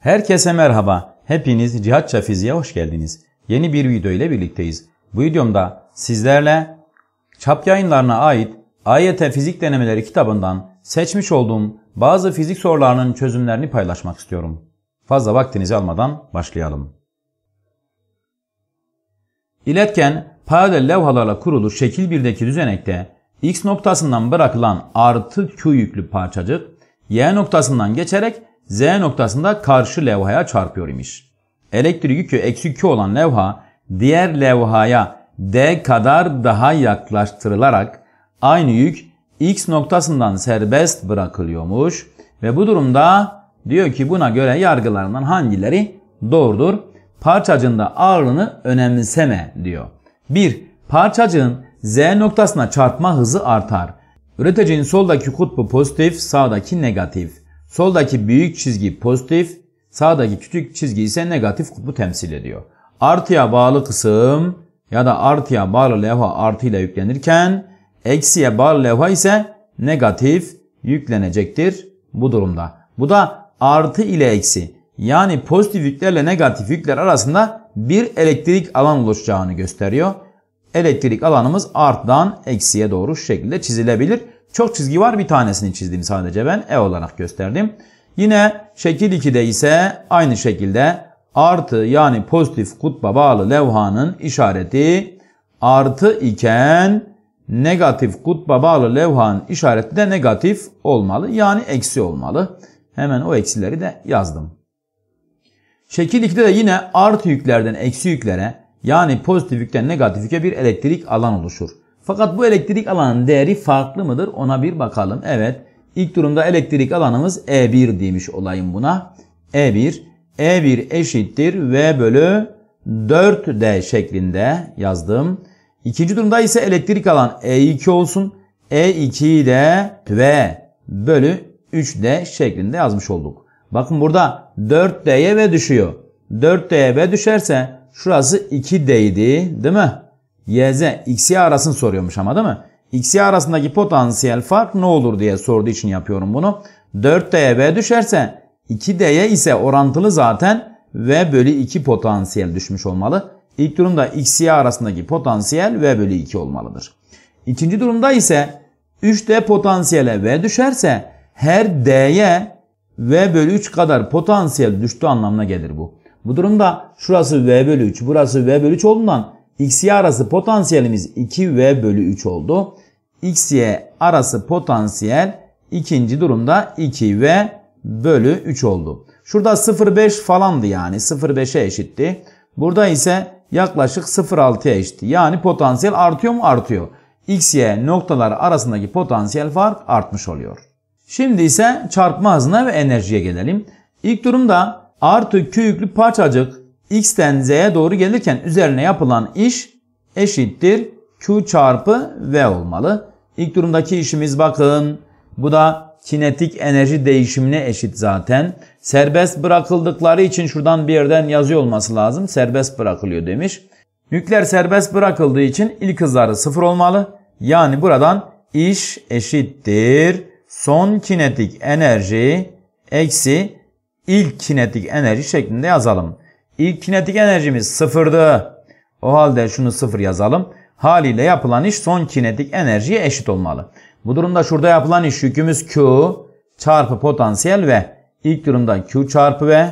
Herkese merhaba. Hepiniz Cihatça Fiziğe hoş geldiniz. Yeni bir video ile birlikteyiz. Bu videomda sizlerle çap yayınlarına ait AYT Fizik Denemeleri kitabından seçmiş olduğum bazı fizik sorularının çözümlerini paylaşmak istiyorum. Fazla vaktinizi almadan başlayalım. İletken paralel levhalarla kurulu şekil 1'deki düzenekte x noktasından bırakılan artı q yüklü parçacık y noktasından geçerek Z noktasında karşı levhaya çarpıyor imiş. Elektrik yükü eksi Q olan levha diğer levhaya D kadar daha yaklaştırılarak aynı yük X noktasından serbest bırakılıyormuş. Ve bu durumda diyor ki buna göre yargılarından hangileri doğrudur? Parçacığında ağırlığını önemseme diyor. 1. Parçacığın Z noktasına çarpma hızı artar. Üreticinin soldaki kutbu pozitif, sağdaki negatif. Soldaki büyük çizgi pozitif, sağdaki küçük çizgi ise negatif kutbu temsil ediyor. Artıya bağlı kısım ya da artıya bağlı levha artıyla yüklenirken eksiye bağlı levha ise negatif yüklenecektir bu durumda. Bu da artı ile eksi yani pozitif yüklerle negatif yükler arasında bir elektrik alan oluşacağını gösteriyor. Elektrik alanımız arttan eksiye doğru şekilde çizilebilir. Çok çizgi var bir tanesini çizdim sadece ben E olarak gösterdim. Yine şekil 2'de ise aynı şekilde artı yani pozitif kutba bağlı levhanın işareti artı iken negatif kutba bağlı levhanın işareti de negatif olmalı. Yani eksi olmalı. Hemen o eksileri de yazdım. Şekil 2'de de yine artı yüklerden eksi yüklere yani pozitif yükten negatif yüke bir elektrik alan oluşur. Fakat bu elektrik alanın değeri farklı mıdır? Ona bir bakalım. Evet. ilk durumda elektrik alanımız E1 demiş olayım buna. E1. E1 eşittir V bölü 4D şeklinde yazdım. İkinci durumda ise elektrik alan E2 olsun. E2'yi de V bölü 3D şeklinde yazmış olduk. Bakın burada 4D'ye V düşüyor. 4D'ye V düşerse şurası 2D idi değil mi? YZ, XY arasını soruyormuş ama değil mi? XY arasındaki potansiyel fark ne olur diye sorduğu için yapıyorum bunu. 4D'ye v düşerse 2D'ye ise orantılı zaten V bölü 2 potansiyel düşmüş olmalı. İlk durumda XY arasındaki potansiyel V bölü 2 olmalıdır. İkinci durumda ise 3D potansiyele V düşerse her D'ye V bölü 3 kadar potansiyel düştü anlamına gelir bu. Bu durumda şurası V bölü 3, burası V bölü 3 olduğundan xy arası potansiyelimiz 2v bölü 3 oldu. xy arası potansiyel ikinci durumda 2v bölü 3 oldu. Şurada 0,5 falandı yani 0,5'e eşitti. Burada ise yaklaşık 0,6'ya eşitti. Yani potansiyel artıyor mu? Artıyor. xy noktalar arasındaki potansiyel fark artmış oluyor. Şimdi ise çarpma hızına ve enerjiye gelelim. İlk durumda artı Q yüklü parçacık x'ten z'ye doğru gelirken üzerine yapılan iş eşittir q çarpı v olmalı. İlk durumdaki işimiz bakın bu da kinetik enerji değişimine eşit zaten. Serbest bırakıldıkları için şuradan bir yerden yazıyor olması lazım. Serbest bırakılıyor demiş. Yükler serbest bırakıldığı için ilk hızları sıfır olmalı. Yani buradan iş eşittir. Son kinetik enerji eksi ilk kinetik enerji şeklinde yazalım. İlk kinetik enerjimiz sıfırdı. O halde şunu sıfır yazalım. Haliyle yapılan iş son kinetik enerjiye eşit olmalı. Bu durumda şurada yapılan iş yükümüz Q çarpı potansiyel ve ilk durumda Q çarpı V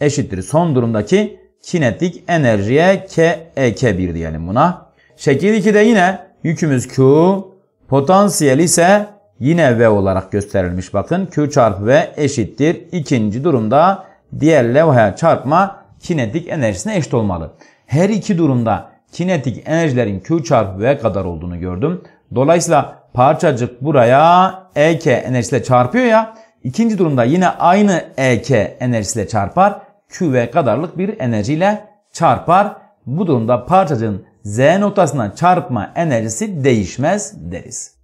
eşittir. Son durumdaki kinetik enerjiye K, EK1 diyelim buna. Şekil 2'de yine yükümüz Q, potansiyel ise yine V olarak gösterilmiş. Bakın Q çarpı V eşittir. İkinci durumda diğer levhaya çarpma kinetik enerjisine eşit olmalı. Her iki durumda kinetik enerjilerin Q çarpı V kadar olduğunu gördüm. Dolayısıyla parçacık buraya EK enerjisiyle çarpıyor ya. İkinci durumda yine aynı EK enerjisiyle çarpar. QV kadarlık bir enerjiyle çarpar. Bu durumda parçacığın Z noktasına çarpma enerjisi değişmez deriz.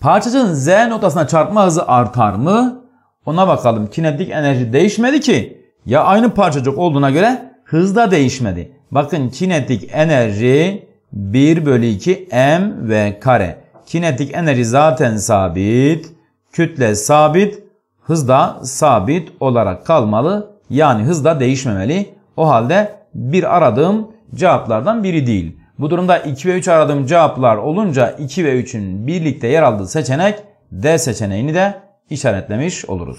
Parçacığın Z noktasına çarpma hızı artar mı? Ona bakalım. Kinetik enerji değişmedi ki. Ya aynı parçacık olduğuna göre hız da değişmedi. Bakın kinetik enerji 1 bölü 2 m ve kare. Kinetik enerji zaten sabit. Kütle sabit. Hız da sabit olarak kalmalı. Yani hız da değişmemeli. O halde bir aradığım cevaplardan biri değil. Bu durumda 2 ve 3 aradığım cevaplar olunca 2 ve 3'ün birlikte yer aldığı seçenek D seçeneğini de işaretlemiş oluruz.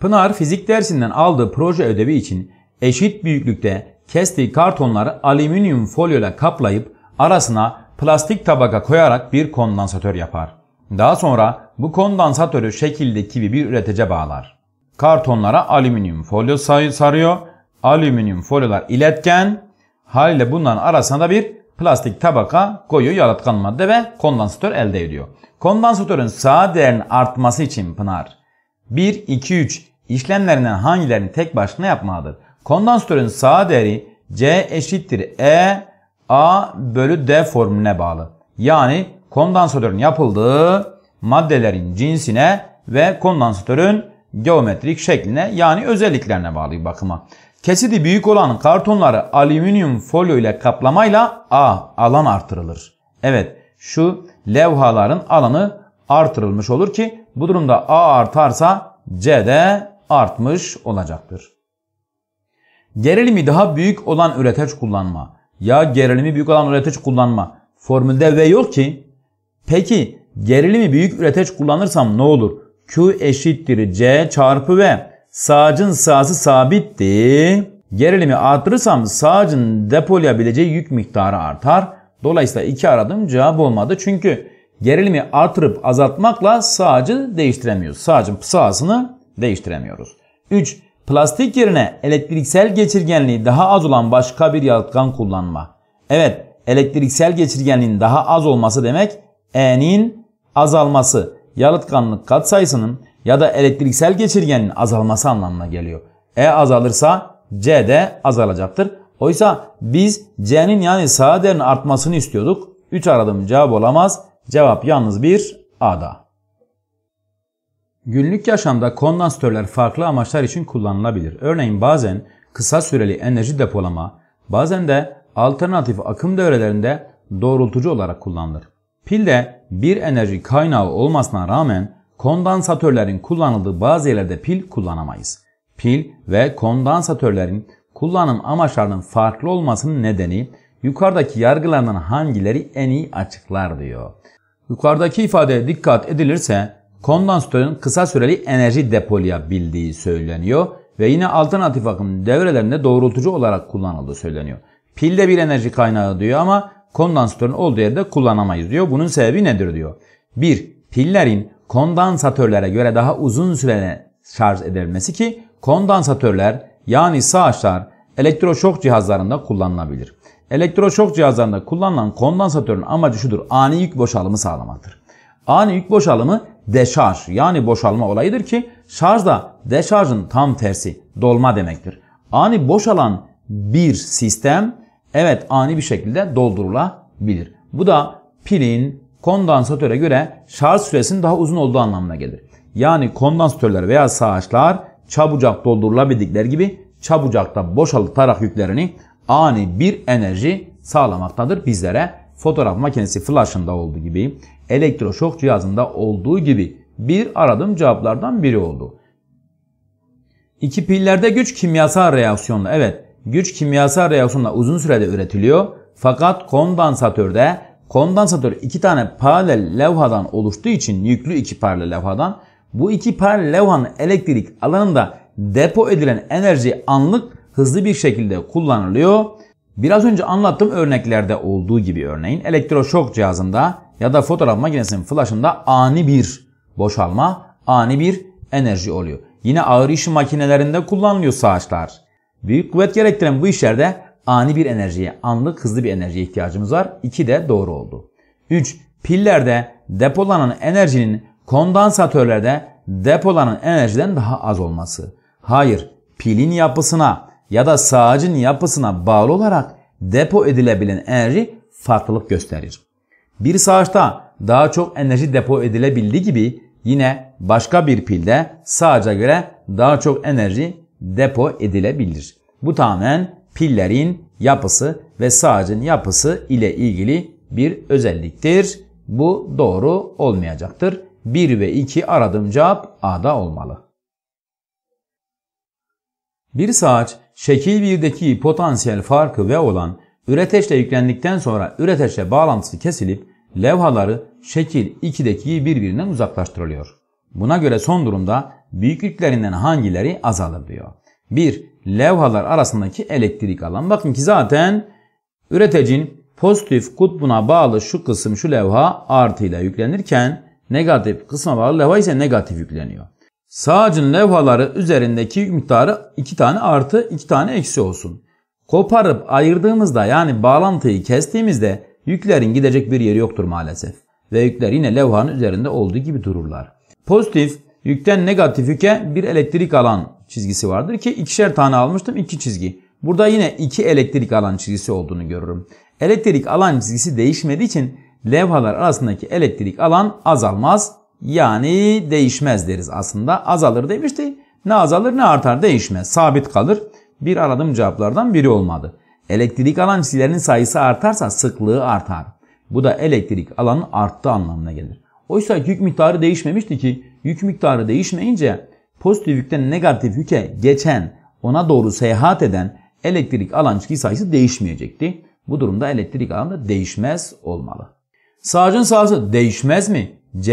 Pınar fizik dersinden aldığı proje ödevi için eşit büyüklükte kestiği kartonları alüminyum ile kaplayıp arasına plastik tabaka koyarak bir kondansatör yapar. Daha sonra bu kondansatörü şekildeki bir üretece bağlar. Kartonlara alüminyum folyo sarıyor. Alüminyum folyolar iletken haliyle bunların arasına da bir plastik tabaka koyuyor yalıtkan madde ve kondansatör elde ediyor. Kondansatörün sağ değerinin artması için Pınar 1, 2, 3 işlemlerinden hangilerini tek başına yapmalıdır? Kondansatörün sağ değeri C eşittir E A bölü D formülüne bağlı. Yani kondansatörün yapıldığı maddelerin cinsine ve kondansatörün geometrik şekline yani özelliklerine bağlı bir bakıma. Kesidi büyük olan kartonları alüminyum folyo ile kaplamayla A alan artırılır. Evet şu levhaların alanı artırılmış olur ki bu durumda A artarsa C de artmış olacaktır. Gerilimi daha büyük olan üreteç kullanma ya gerilimi büyük olan üreteç kullanma formülde V yok ki. Peki gerilimi büyük üreteç kullanırsam ne olur? Q eşittir C çarpı V. Sağcın sahası sabitti. Gerilimi artırırsam sağcın depolayabileceği yük miktarı artar. Dolayısıyla iki aradığım cevap olmadı. Çünkü gerilimi artırıp azaltmakla sağcı değiştiremiyoruz. Sağcın sahasını değiştiremiyoruz. 3. Plastik yerine elektriksel geçirgenliği daha az olan başka bir yalıtkan kullanma. Evet elektriksel geçirgenliğin daha az olması demek E'nin azalması. Yalıtkanlık katsayısının ya da elektriksel geçirgenin azalması anlamına geliyor. E azalırsa C de azalacaktır. Oysa biz C'nin yani sağ değerin artmasını istiyorduk. 3 aradım cevap olamaz. Cevap yalnız bir A'da. Günlük yaşamda kondansatörler farklı amaçlar için kullanılabilir. Örneğin bazen kısa süreli enerji depolama, bazen de alternatif akım devrelerinde doğrultucu olarak kullanılır. Pilde bir enerji kaynağı olmasına rağmen kondansatörlerin kullanıldığı bazı yerlerde pil kullanamayız. Pil ve kondansatörlerin kullanım amaçlarının farklı olmasının nedeni yukarıdaki yargılarından hangileri en iyi açıklar diyor. Yukarıdaki ifadeye dikkat edilirse kondansatörün kısa süreli enerji depolayabildiği söyleniyor ve yine alternatif akım devrelerinde doğrultucu olarak kullanıldığı söyleniyor. Pil bir enerji kaynağı diyor ama kondansatörün olduğu yerde kullanamayız diyor. Bunun sebebi nedir diyor. 1. Pillerin kondansatörlere göre daha uzun süreli şarj edilmesi ki kondansatörler yani sağaçlar elektroşok cihazlarında kullanılabilir. Elektroşok cihazlarında kullanılan kondansatörün amacı şudur. Ani yük boşalımı sağlamaktır. Ani yük boşalımı deşarj yani boşalma olayıdır ki şarj da deşarjın tam tersi dolma demektir. Ani boşalan bir sistem evet ani bir şekilde doldurulabilir. Bu da pilin kondansatöre göre şarj süresinin daha uzun olduğu anlamına gelir. Yani kondansatörler veya sağaçlar çabucak doldurulabildikler gibi çabucak da boşalıp tarak yüklerini ani bir enerji sağlamaktadır bizlere fotoğraf makinesi flashında olduğu gibi, elektroşok cihazında olduğu gibi bir aradığım cevaplardan biri oldu. İki pillerde güç kimyasal reaksiyonla evet güç kimyasal reaksiyonla uzun sürede üretiliyor. Fakat kondansatörde kondansatör iki tane paralel levhadan oluştuğu için yüklü iki paralel levhadan bu iki paralel levhanın elektrik alanında depo edilen enerji anlık hızlı bir şekilde kullanılıyor Biraz önce anlattığım örneklerde olduğu gibi örneğin elektroşok cihazında ya da fotoğraf makinesinin flaşında ani bir boşalma, ani bir enerji oluyor. Yine ağır iş makinelerinde kullanılıyor saçlar. Büyük kuvvet gerektiren bu işlerde ani bir enerjiye, anlık hızlı bir enerjiye ihtiyacımız var. İki de doğru oldu. 3. Pillerde depolanan enerjinin kondansatörlerde depolanan enerjiden daha az olması. Hayır, pilin yapısına, ya da sağacın yapısına bağlı olarak depo edilebilen enerji farklılık gösterir. Bir sağaçta daha çok enerji depo edilebildiği gibi yine başka bir pilde sağaca göre daha çok enerji depo edilebilir. Bu tamamen pillerin yapısı ve sağacın yapısı ile ilgili bir özelliktir. Bu doğru olmayacaktır. 1 ve 2 aradığım cevap A'da olmalı. Bir saat şekil 1'deki potansiyel farkı V olan üreteçle yüklendikten sonra üreteçle bağlantısı kesilip levhaları şekil 2'deki birbirinden uzaklaştırılıyor. Buna göre son durumda büyüklüklerinden hangileri azalır diyor. 1. Levhalar arasındaki elektrik alan. Bakın ki zaten üretecin pozitif kutbuna bağlı şu kısım şu levha artıyla yüklenirken negatif kısma bağlı levha ise negatif yükleniyor. Sağcın levhaları üzerindeki miktarı 2 tane artı 2 tane eksi olsun. Koparıp ayırdığımızda yani bağlantıyı kestiğimizde yüklerin gidecek bir yeri yoktur maalesef. Ve yükler yine levhanın üzerinde olduğu gibi dururlar. Pozitif yükten negatif yüke bir elektrik alan çizgisi vardır ki ikişer tane almıştım iki çizgi. Burada yine iki elektrik alan çizgisi olduğunu görürüm. Elektrik alan çizgisi değişmediği için levhalar arasındaki elektrik alan azalmaz yani değişmez deriz aslında. Azalır demişti. Ne azalır ne artar değişmez. Sabit kalır. Bir aradığım cevaplardan biri olmadı. Elektrik alan çizgilerinin sayısı artarsa sıklığı artar. Bu da elektrik alanın arttığı anlamına gelir. Oysa yük miktarı değişmemişti ki yük miktarı değişmeyince pozitif yükten negatif yüke geçen ona doğru seyahat eden elektrik alan çizgi sayısı değişmeyecekti. Bu durumda elektrik alanı da değişmez olmalı. Sağcın sağısı değişmez mi? C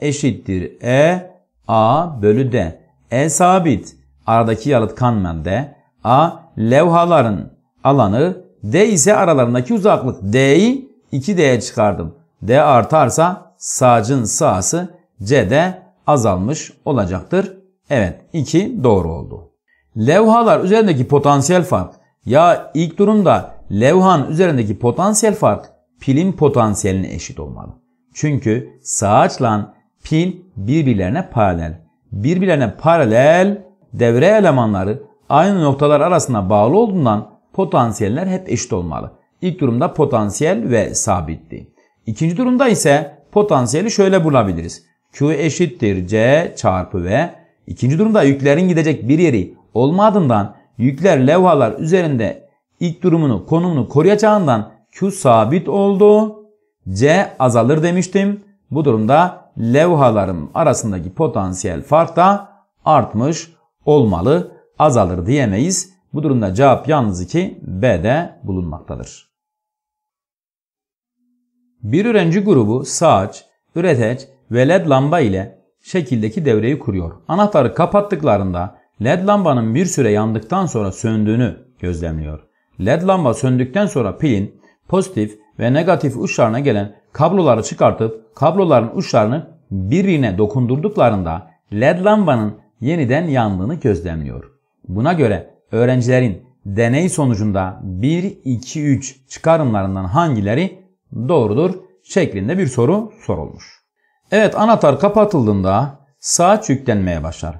eşittir E A bölü D. E sabit. Aradaki yalıt D. A levhaların alanı. D ise aralarındaki uzaklık. D'yi 2D'ye çıkardım. D artarsa sağcın sağsı C'de azalmış olacaktır. Evet 2 doğru oldu. Levhalar üzerindeki potansiyel fark. Ya ilk durumda levhan üzerindeki potansiyel fark pilin potansiyeline eşit olmalı. Çünkü saatla pil birbirlerine paralel. Birbirlerine paralel devre elemanları aynı noktalar arasında bağlı olduğundan potansiyeller hep eşit olmalı. İlk durumda potansiyel ve sabitti. İkinci durumda ise potansiyeli şöyle bulabiliriz. Q eşittir C çarpı V. İkinci durumda yüklerin gidecek bir yeri olmadığından yükler levhalar üzerinde ilk durumunu konumunu koruyacağından Q sabit oldu. C azalır demiştim. Bu durumda levhaların arasındaki potansiyel fark da artmış olmalı. Azalır diyemeyiz. Bu durumda cevap yalnız 2 B'de bulunmaktadır. Bir öğrenci grubu saç, üreteç ve led lamba ile şekildeki devreyi kuruyor. Anahtarı kapattıklarında led lambanın bir süre yandıktan sonra söndüğünü gözlemliyor. Led lamba söndükten sonra pilin pozitif ve negatif uçlarına gelen kabloları çıkartıp kabloların uçlarını birbirine dokundurduklarında led lambanın yeniden yandığını gözlemliyor. Buna göre öğrencilerin deney sonucunda 1, 2, 3 çıkarımlarından hangileri doğrudur şeklinde bir soru sorulmuş. Evet anahtar kapatıldığında saat yüklenmeye başlar.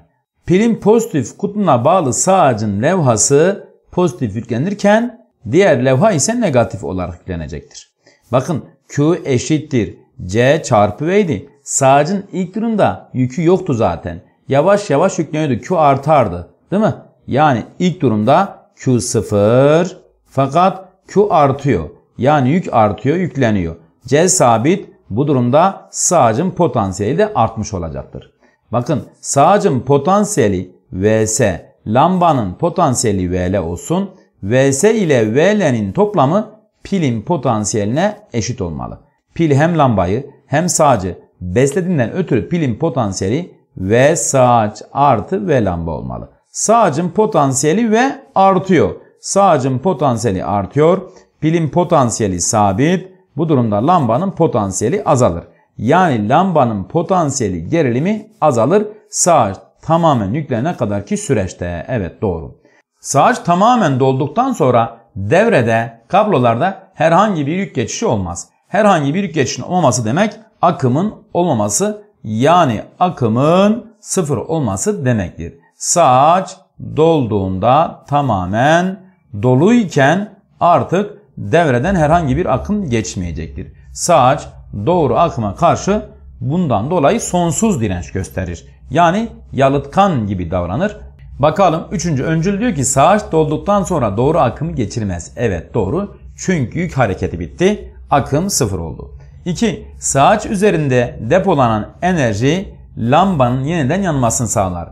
Pilin pozitif kutuna bağlı sağacın levhası pozitif yüklenirken diğer levha ise negatif olarak yüklenecektir. Bakın Q eşittir C çarpı V'ydi. Sağcın ilk durumda yükü yoktu zaten. Yavaş yavaş yükleniyordu. Q artardı. Değil mi? Yani ilk durumda Q sıfır fakat Q artıyor. Yani yük artıyor, yükleniyor. C sabit bu durumda sağcın potansiyeli de artmış olacaktır. Bakın sağcın potansiyeli Vs, lambanın potansiyeli VL olsun. Vs ile VL'nin toplamı pilin potansiyeline eşit olmalı. Pil hem lambayı hem sağcı beslediğinden ötürü pilin potansiyeli V sağaç artı V lamba olmalı. Sağacın potansiyeli V artıyor. Sağacın potansiyeli artıyor. Pilin potansiyeli sabit. Bu durumda lambanın potansiyeli azalır. Yani lambanın potansiyeli gerilimi azalır. Sağaç tamamen yüklenene kadar ki süreçte. Evet doğru. Sağaç tamamen dolduktan sonra Devrede, kablolarda herhangi bir yük geçişi olmaz. Herhangi bir yük geçişinin olmaması demek akımın olmaması yani akımın sıfır olması demektir. Saç dolduğunda tamamen doluyken artık devreden herhangi bir akım geçmeyecektir. Saç doğru akıma karşı bundan dolayı sonsuz direnç gösterir. Yani yalıtkan gibi davranır Bakalım üçüncü öncül diyor ki sağaç dolduktan sonra doğru akımı geçirmez. Evet doğru. Çünkü yük hareketi bitti. Akım sıfır oldu. 2. Sağaç üzerinde depolanan enerji lambanın yeniden yanmasını sağlar.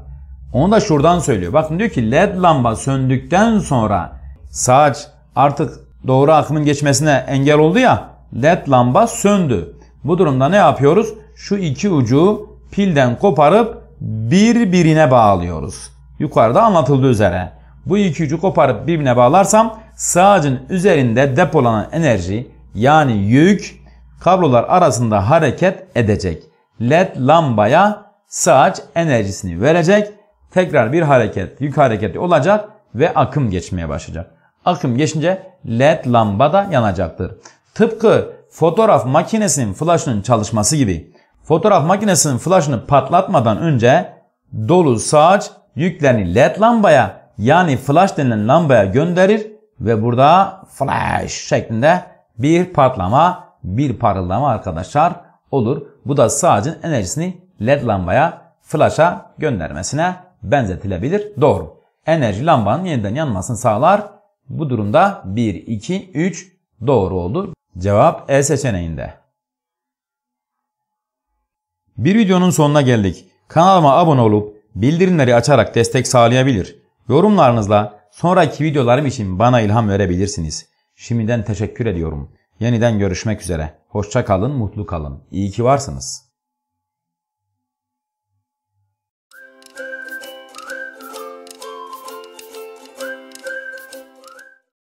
Onu da şuradan söylüyor. Bakın diyor ki led lamba söndükten sonra sağaç artık doğru akımın geçmesine engel oldu ya led lamba söndü. Bu durumda ne yapıyoruz? Şu iki ucu pilden koparıp birbirine bağlıyoruz. Yukarıda anlatıldığı üzere bu iki ucu koparıp birbirine bağlarsam sağacın üzerinde depolanan enerji yani yük kablolar arasında hareket edecek. LED lambaya sağaç enerjisini verecek. Tekrar bir hareket yük hareketi olacak ve akım geçmeye başlayacak. Akım geçince LED lamba da yanacaktır. Tıpkı fotoğraf makinesinin flaşının çalışması gibi. Fotoğraf makinesinin flaşını patlatmadan önce dolu sağaç yüklerini led lambaya yani flash denilen lambaya gönderir ve burada flash şeklinde bir patlama, bir parıldama arkadaşlar olur. Bu da sadece enerjisini led lambaya, flash'a göndermesine benzetilebilir. Doğru. Enerji lambanın yeniden yanmasını sağlar. Bu durumda 1, 2, 3 doğru olur. Cevap E seçeneğinde. Bir videonun sonuna geldik. Kanalıma abone olup Bildirimleri açarak destek sağlayabilir. Yorumlarınızla sonraki videolarım için bana ilham verebilirsiniz. Şimdiden teşekkür ediyorum. Yeniden görüşmek üzere. Hoşça kalın, mutlu kalın. İyi ki varsınız.